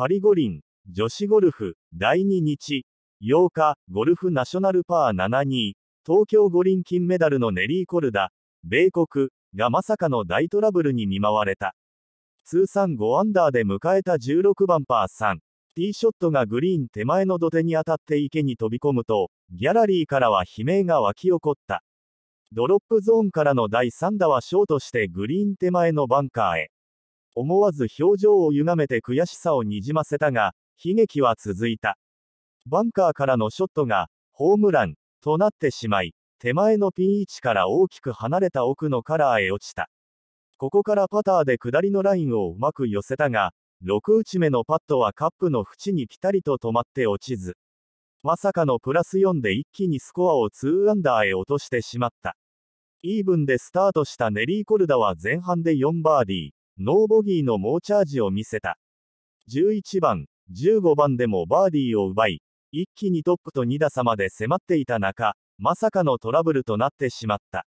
パリ五輪、女子ゴルフ、第2日、8日、ゴルフナショナルパー72、東京五輪金メダルのネリー・コルダ、米国、がまさかの大トラブルに見舞われた。通算5アンダーで迎えた16番パー3。ティーショットがグリーン手前の土手に当たって池に飛び込むと、ギャラリーからは悲鳴が沸き起こった。ドロップゾーンからの第3打はショートしてグリーン手前のバンカーへ。思わず表情を歪めて悔しさをにじませたが、悲劇は続いた。バンカーからのショットが、ホームラン、となってしまい、手前のピン位置から大きく離れた奥のカラーへ落ちた。ここからパターで下りのラインをうまく寄せたが、6打ち目のパットはカップの縁にピタリと止まって落ちず。まさかのプラス4で一気にスコアを2アンダーへ落としてしまった。イーブンでスタートしたネリー・コルダは前半で4バーディー。ノーボギーの猛チャージを見せた。11番、15番でもバーディーを奪い、一気にトップと2打差まで迫っていた中、まさかのトラブルとなってしまった。